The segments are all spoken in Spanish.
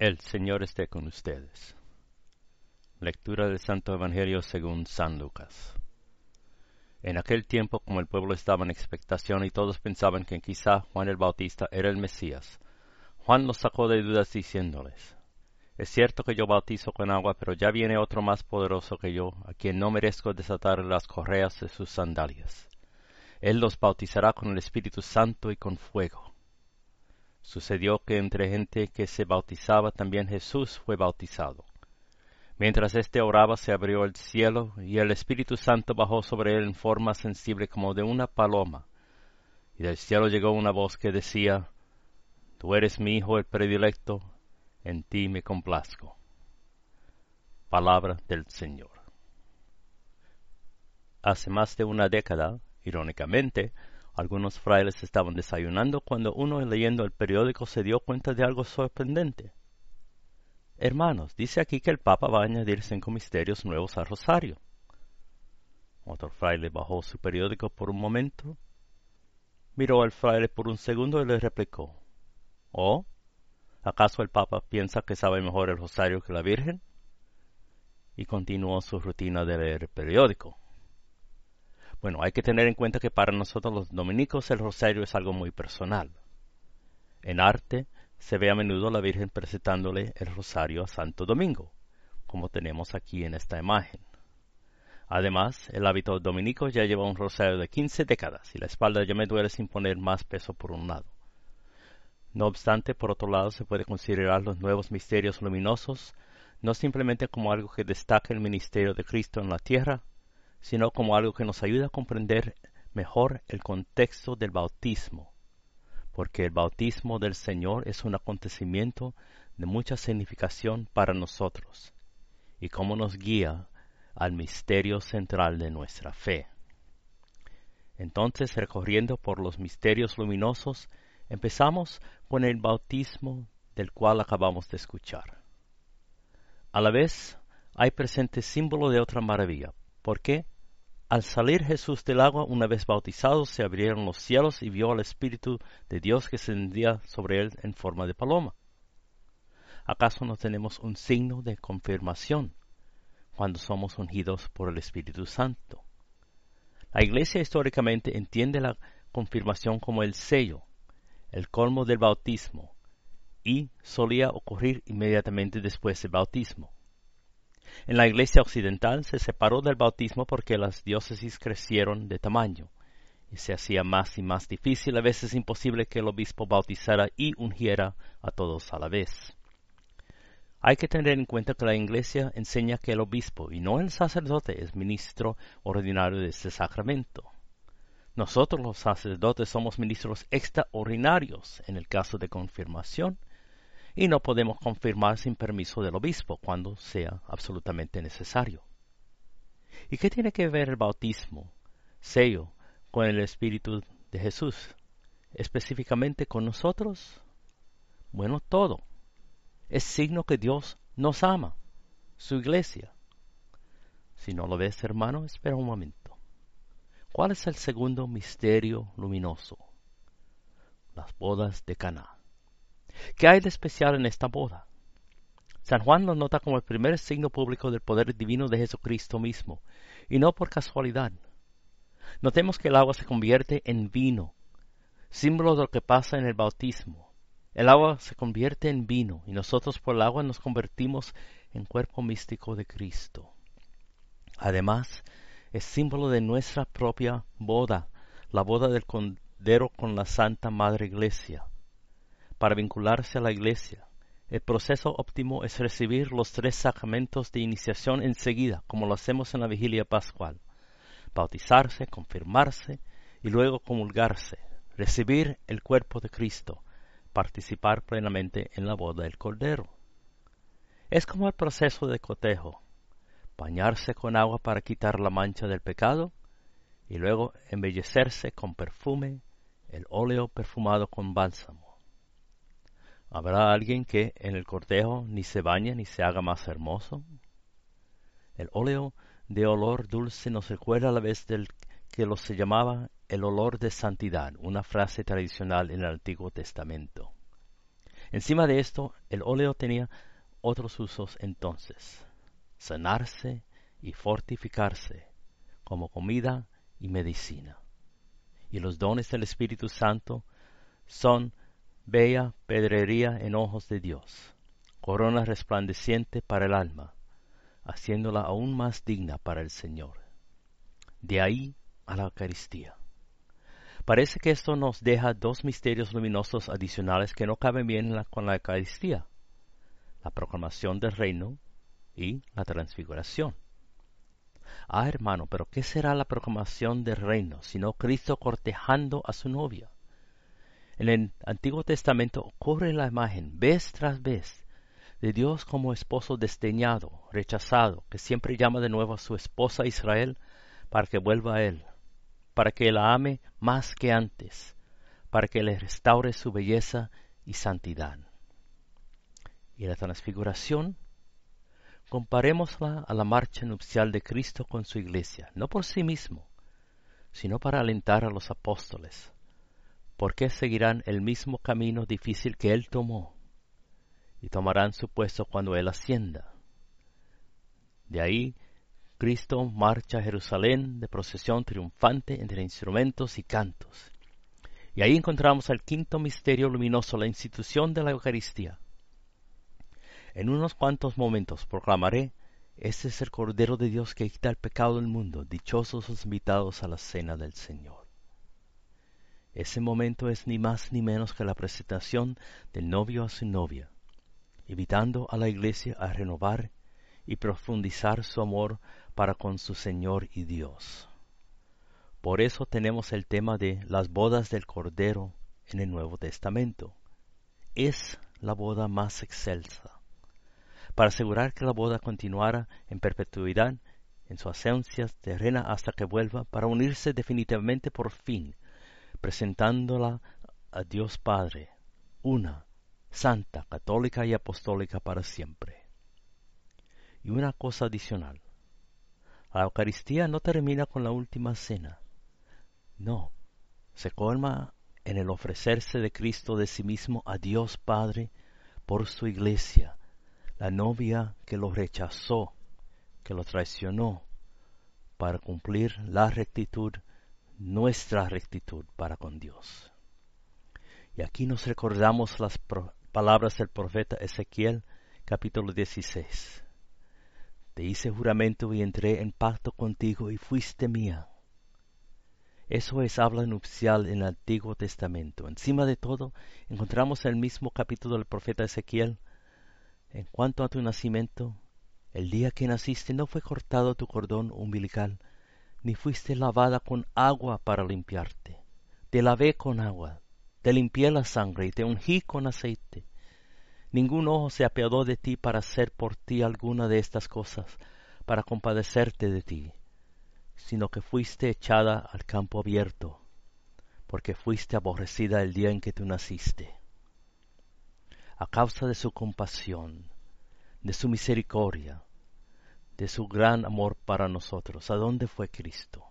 El Señor esté con ustedes. Lectura del Santo Evangelio según San Lucas. En aquel tiempo, como el pueblo estaba en expectación y todos pensaban que quizá Juan el Bautista era el Mesías, Juan los sacó de dudas diciéndoles, Es cierto que yo bautizo con agua, pero ya viene otro más poderoso que yo, a quien no merezco desatar las correas de sus sandalias. Él los bautizará con el Espíritu Santo y con fuego Sucedió que entre gente que se bautizaba también Jesús fue bautizado. Mientras éste oraba se abrió el cielo y el Espíritu Santo bajó sobre él en forma sensible como de una paloma. Y del cielo llegó una voz que decía, Tú eres mi Hijo el predilecto, en ti me complazco. Palabra del Señor. Hace más de una década, irónicamente, algunos frailes estaban desayunando cuando uno leyendo el periódico se dio cuenta de algo sorprendente. Hermanos, dice aquí que el Papa va a añadir cinco misterios nuevos al rosario. Otro fraile bajó su periódico por un momento, miró al fraile por un segundo y le replicó. ¿Oh? ¿Acaso el Papa piensa que sabe mejor el rosario que la Virgen? Y continuó su rutina de leer el periódico. Bueno, hay que tener en cuenta que para nosotros los dominicos el rosario es algo muy personal. En arte se ve a menudo la Virgen presentándole el rosario a Santo Domingo, como tenemos aquí en esta imagen. Además, el hábito dominico ya lleva un rosario de 15 décadas y la espalda ya me duele sin poner más peso por un lado. No obstante, por otro lado, se puede considerar los nuevos misterios luminosos no simplemente como algo que destaca el ministerio de Cristo en la tierra, sino como algo que nos ayuda a comprender mejor el contexto del bautismo, porque el bautismo del Señor es un acontecimiento de mucha significación para nosotros y cómo nos guía al misterio central de nuestra fe. Entonces, recorriendo por los misterios luminosos, empezamos con el bautismo del cual acabamos de escuchar. A la vez, hay presente símbolo de otra maravilla, porque al salir Jesús del agua una vez bautizado se abrieron los cielos y vio al Espíritu de Dios que descendía sobre él en forma de paloma. ¿Acaso no tenemos un signo de confirmación cuando somos ungidos por el Espíritu Santo? La Iglesia históricamente entiende la confirmación como el sello, el colmo del bautismo, y solía ocurrir inmediatamente después del bautismo. En la Iglesia Occidental se separó del bautismo porque las diócesis crecieron de tamaño y se hacía más y más difícil, a veces imposible, que el obispo bautizara y ungiera a todos a la vez. Hay que tener en cuenta que la Iglesia enseña que el obispo y no el sacerdote es ministro ordinario de este sacramento. Nosotros los sacerdotes somos ministros extraordinarios en el caso de confirmación y no podemos confirmar sin permiso del obispo cuando sea absolutamente necesario. ¿Y qué tiene que ver el bautismo, sello, con el Espíritu de Jesús? Específicamente con nosotros? Bueno, todo. Es signo que Dios nos ama, su iglesia. Si no lo ves, hermano, espera un momento. ¿Cuál es el segundo misterio luminoso? Las bodas de Caná. ¿Qué hay de especial en esta boda? San Juan lo nota como el primer signo público del poder divino de Jesucristo mismo, y no por casualidad. Notemos que el agua se convierte en vino, símbolo de lo que pasa en el bautismo. El agua se convierte en vino, y nosotros por el agua nos convertimos en cuerpo místico de Cristo. Además, es símbolo de nuestra propia boda, la boda del Cordero con la Santa Madre Iglesia para vincularse a la iglesia. El proceso óptimo es recibir los tres sacramentos de iniciación enseguida, como lo hacemos en la vigilia pascual. Bautizarse, confirmarse y luego comulgarse, recibir el cuerpo de Cristo, participar plenamente en la boda del Cordero. Es como el proceso de cotejo, bañarse con agua para quitar la mancha del pecado y luego embellecerse con perfume, el óleo perfumado con bálsamo. ¿Habrá alguien que en el cortejo ni se bañe ni se haga más hermoso? El óleo de olor dulce nos recuerda a la vez del que lo se llamaba el olor de santidad, una frase tradicional en el Antiguo Testamento. Encima de esto, el óleo tenía otros usos entonces, sanarse y fortificarse como comida y medicina. Y los dones del Espíritu Santo son bella pedrería en ojos de Dios, corona resplandeciente para el alma, haciéndola aún más digna para el Señor. De ahí a la Eucaristía. Parece que esto nos deja dos misterios luminosos adicionales que no caben bien con la Eucaristía, la proclamación del reino y la transfiguración. Ah, hermano, pero ¿qué será la proclamación del reino sino Cristo cortejando a su novia? En el Antiguo Testamento ocurre la imagen vez tras vez de Dios como esposo desdeñado, rechazado, que siempre llama de nuevo a su esposa Israel para que vuelva a él, para que la ame más que antes, para que le restaure su belleza y santidad. Y la transfiguración, comparémosla a la marcha nupcial de Cristo con su iglesia, no por sí mismo, sino para alentar a los apóstoles, porque seguirán el mismo camino difícil que Él tomó? Y tomarán su puesto cuando Él ascienda. De ahí, Cristo marcha a Jerusalén de procesión triunfante entre instrumentos y cantos. Y ahí encontramos al quinto misterio luminoso, la institución de la Eucaristía. En unos cuantos momentos proclamaré, este es el Cordero de Dios que quita el pecado del mundo, dichosos los invitados a la cena del Señor. Ese momento es ni más ni menos que la presentación del novio a su novia, invitando a la iglesia a renovar y profundizar su amor para con su Señor y Dios. Por eso tenemos el tema de las bodas del Cordero en el Nuevo Testamento. Es la boda más excelsa. Para asegurar que la boda continuara en perpetuidad en su ausencia terrena hasta que vuelva para unirse definitivamente por fin presentándola a Dios Padre, una, santa, católica y apostólica para siempre. Y una cosa adicional. La Eucaristía no termina con la última cena. No, se colma en el ofrecerse de Cristo de sí mismo a Dios Padre por su iglesia, la novia que lo rechazó, que lo traicionó, para cumplir la rectitud nuestra rectitud para con Dios. Y aquí nos recordamos las palabras del profeta Ezequiel, capítulo 16. Te hice juramento y entré en pacto contigo y fuiste mía. Eso es habla nupcial en el Antiguo Testamento. Encima de todo, encontramos el mismo capítulo del profeta Ezequiel. En cuanto a tu nacimiento, el día que naciste no fue cortado tu cordón umbilical, ni fuiste lavada con agua para limpiarte. Te lavé con agua, te limpié la sangre y te ungí con aceite. Ningún ojo se apiadó de ti para hacer por ti alguna de estas cosas, para compadecerte de ti, sino que fuiste echada al campo abierto, porque fuiste aborrecida el día en que tú naciste. A causa de su compasión, de su misericordia, de su gran amor para nosotros. ¿A dónde fue Cristo?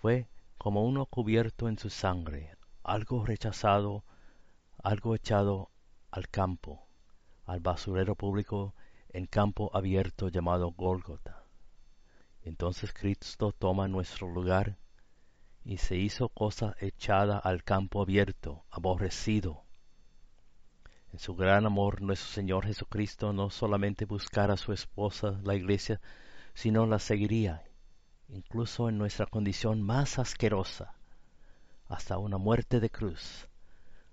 Fue como uno cubierto en su sangre, algo rechazado, algo echado al campo, al basurero público en campo abierto llamado Gólgota. Entonces Cristo toma nuestro lugar y se hizo cosa echada al campo abierto, aborrecido, en su gran amor nuestro Señor Jesucristo no solamente buscara a su esposa, la iglesia, sino la seguiría, incluso en nuestra condición más asquerosa, hasta una muerte de cruz,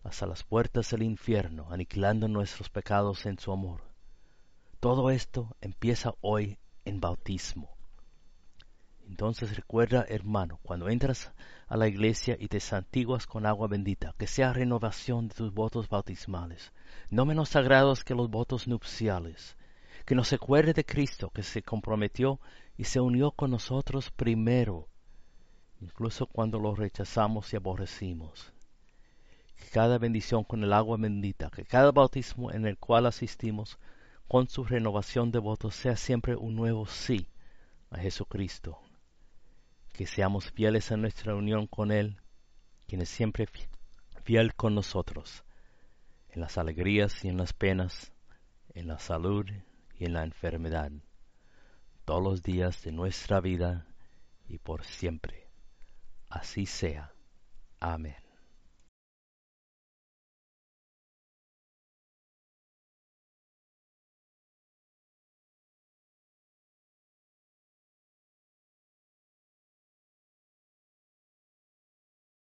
hasta las puertas del infierno, aniquilando nuestros pecados en su amor. Todo esto empieza hoy en bautismo. Entonces recuerda, hermano, cuando entras a la iglesia y te santiguas con agua bendita, que sea renovación de tus votos bautismales, no menos sagrados que los votos nupciales, que nos acuerde de Cristo que se comprometió y se unió con nosotros primero, incluso cuando lo rechazamos y aborrecimos. Que cada bendición con el agua bendita, que cada bautismo en el cual asistimos, con su renovación de votos, sea siempre un nuevo sí a Jesucristo que seamos fieles en nuestra unión con Él, quien es siempre fiel con nosotros, en las alegrías y en las penas, en la salud y en la enfermedad, todos los días de nuestra vida y por siempre. Así sea. Amén.